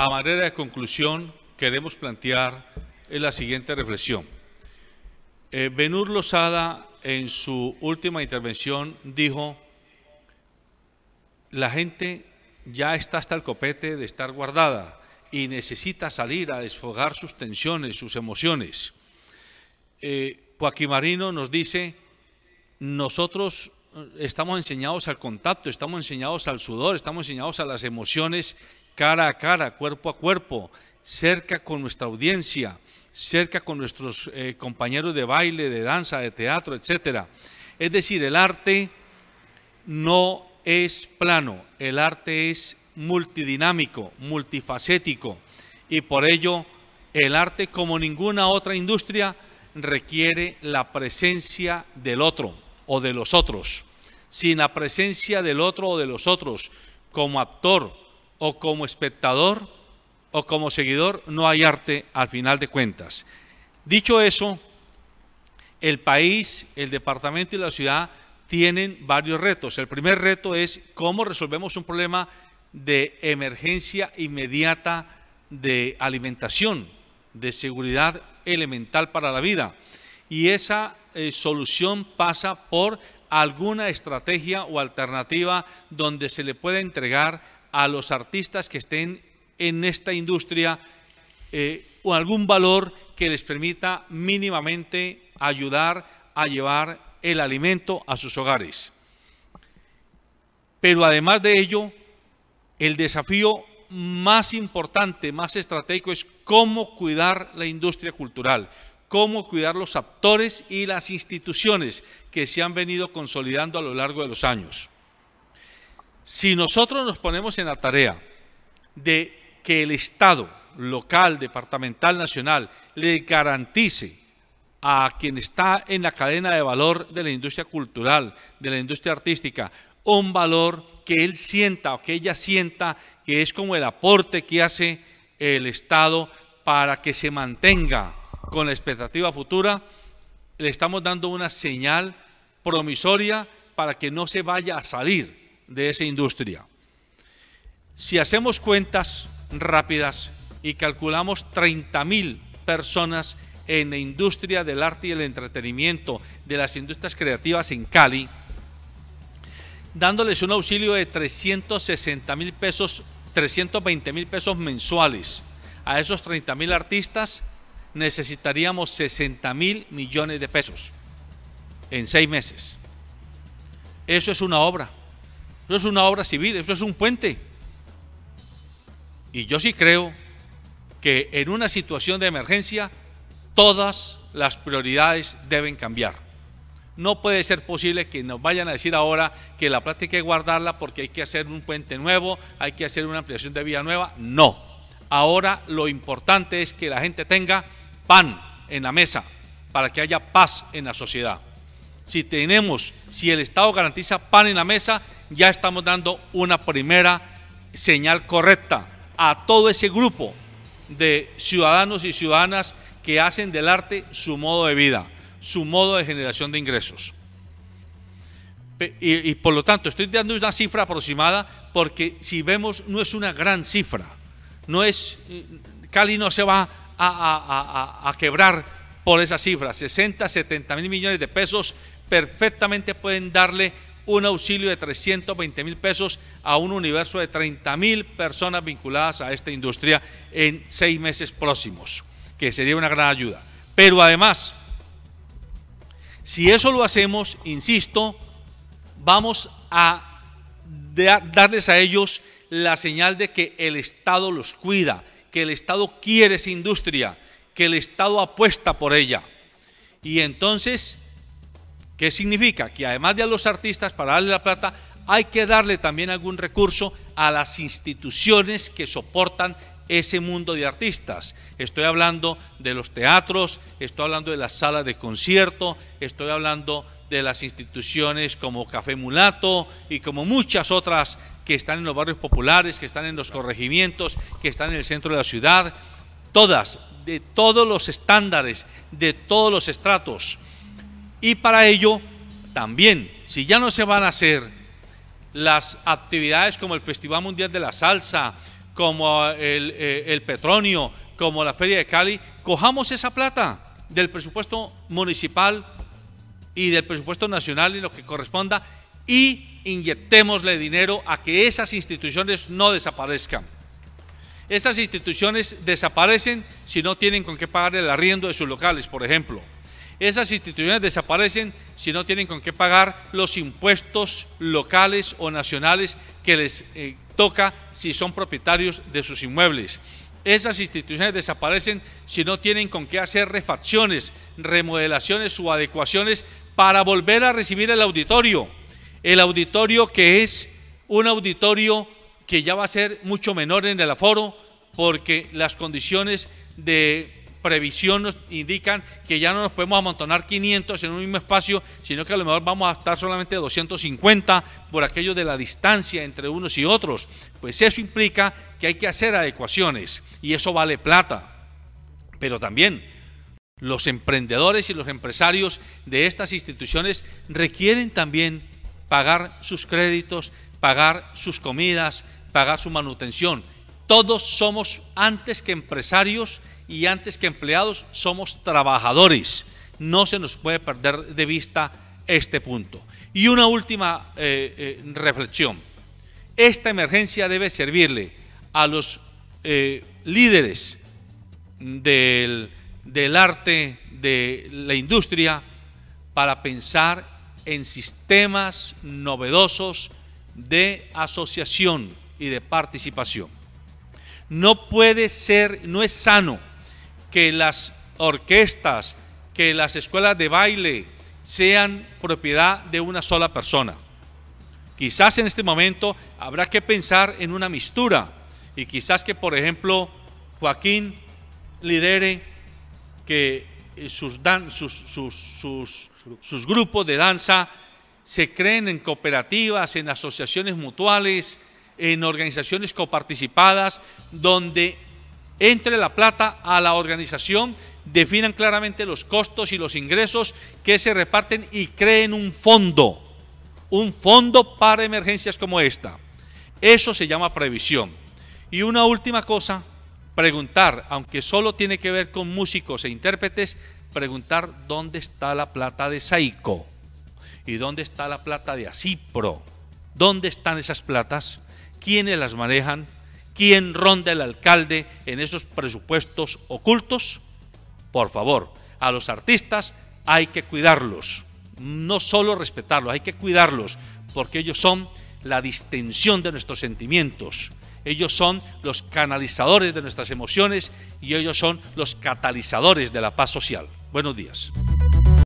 A manera de conclusión, queremos plantear la siguiente reflexión. Eh, Benur Lozada, en su última intervención, dijo, la gente ya está hasta el copete de estar guardada y necesita salir a desfogar sus tensiones, sus emociones. Eh, Joaquim Marino nos dice, nosotros eh, estamos enseñados al contacto, estamos enseñados al sudor, estamos enseñados a las emociones cara a cara, cuerpo a cuerpo, cerca con nuestra audiencia, cerca con nuestros eh, compañeros de baile, de danza, de teatro, etc. Es decir, el arte no es plano, el arte es multidinámico, multifacético y por ello el arte como ninguna otra industria requiere la presencia del otro o de los otros. Sin la presencia del otro o de los otros, como actor, o como espectador o como seguidor no hay arte al final de cuentas. Dicho eso, el país, el departamento y la ciudad tienen varios retos. El primer reto es cómo resolvemos un problema de emergencia inmediata de alimentación, de seguridad elemental para la vida. Y esa eh, solución pasa por alguna estrategia o alternativa donde se le pueda entregar a los artistas que estén en esta industria eh, o algún valor que les permita mínimamente ayudar a llevar el alimento a sus hogares. Pero además de ello, el desafío más importante, más estratégico es cómo cuidar la industria cultural, cómo cuidar los actores y las instituciones que se han venido consolidando a lo largo de los años. Si nosotros nos ponemos en la tarea de que el Estado local, departamental, nacional, le garantice a quien está en la cadena de valor de la industria cultural, de la industria artística, un valor que él sienta o que ella sienta que es como el aporte que hace el Estado para que se mantenga con la expectativa futura, le estamos dando una señal promisoria para que no se vaya a salir de esa industria. Si hacemos cuentas rápidas y calculamos 30.000 personas en la industria del arte y el entretenimiento, de las industrias creativas en Cali, dándoles un auxilio de 360 mil pesos, 320 mil pesos mensuales. A esos 30 mil artistas necesitaríamos 60 mil millones de pesos en seis meses. Eso es una obra. Eso es una obra civil, eso es un puente. Y yo sí creo que en una situación de emergencia todas las prioridades deben cambiar. No puede ser posible que nos vayan a decir ahora que la plata hay que guardarla porque hay que hacer un puente nuevo, hay que hacer una ampliación de vía nueva. No. Ahora lo importante es que la gente tenga pan en la mesa para que haya paz en la sociedad. Si tenemos, si el Estado garantiza pan en la mesa, ya estamos dando una primera señal correcta a todo ese grupo de ciudadanos y ciudadanas que hacen del arte su modo de vida, su modo de generación de ingresos. Y, por lo tanto, estoy dando una cifra aproximada porque si vemos no es una gran cifra, no es, Cali no se va a quebrar por esa cifra, 60, 70 mil millones de pesos perfectamente pueden darle un auxilio de 320 mil pesos a un universo de 30 mil personas vinculadas a esta industria en seis meses próximos, que sería una gran ayuda. Pero además, si eso lo hacemos, insisto, vamos a darles a ellos la señal de que el Estado los cuida, que el Estado quiere esa industria, que el Estado apuesta por ella. Y entonces ¿Qué significa? Que además de a los artistas, para darle la plata, hay que darle también algún recurso a las instituciones que soportan ese mundo de artistas. Estoy hablando de los teatros, estoy hablando de las salas de concierto, estoy hablando de las instituciones como Café Mulato y como muchas otras que están en los barrios populares, que están en los corregimientos, que están en el centro de la ciudad, todas, de todos los estándares, de todos los estratos. Y para ello, también, si ya no se van a hacer las actividades como el Festival Mundial de la Salsa, como eh, eh, el, Petronio, como la Feria de Cali, cojamos esa plata del presupuesto municipal y del presupuesto nacional y lo que corresponda y inyectémosle dinero a que esas instituciones no desaparezcan. Esas instituciones desaparecen si no tienen con qué pagar el arriendo de sus locales, por ejemplo. Esas instituciones desaparecen si no tienen con qué pagar los impuestos locales o nacionales que les eh, toca si son propietarios de sus inmuebles. Esas instituciones desaparecen si no tienen con qué hacer refacciones, remodelaciones o adecuaciones para volver a recibir el auditorio. El auditorio que es un auditorio que ya va a ser mucho menor en el aforo porque las condiciones de previsión nos indican que ya no nos podemos amontonar 500 en un mismo espacio, sino que a lo mejor vamos a estar solamente 250 por aquello de la distancia entre unos y otros. Pues eso implica que hay que hacer adecuaciones y eso vale plata. Pero también los emprendedores y los empresarios de estas instituciones requieren también pagar sus créditos, pagar sus comidas, pagar su manutención. Todos somos antes que empresarios y antes que empleados somos trabajadores. No se nos puede perder de vista este punto. Y una última eh, eh, reflexión. Esta emergencia debe servirle a los eh, líderes del, del arte, de la industria, para pensar en sistemas novedosos de asociación y de participación. No puede ser, no es sano que las orquestas, que las escuelas de baile sean propiedad de una sola persona. Quizás en este momento habrá que pensar en una mistura y quizás que, por ejemplo, Joaquín lidere que eh, sus, grupos de danza se creen en cooperativas, en asociaciones mutuales, en organizaciones coparticipadas, donde entre la plata a la organización, definan claramente los costos y los ingresos que se reparten y creen un fondo, un fondo para emergencias como esta. Eso se llama previsión. Y una última cosa, preguntar, aunque solo tiene que ver con músicos e intérpretes, preguntar dónde está la plata de Saico y dónde está la plata de Asipro. ¿Dónde están esas platas? ¿Quiénes las manejan? ¿Quién ronda el alcalde en esos presupuestos ocultos? Por favor, a los artistas hay que cuidarlos, no solo respetarlos, hay que cuidarlos, porque ellos son la distensión de nuestros sentimientos, ellos son los canalizadores de nuestras emociones y ellos son los catalizadores de la paz social. Buenos días.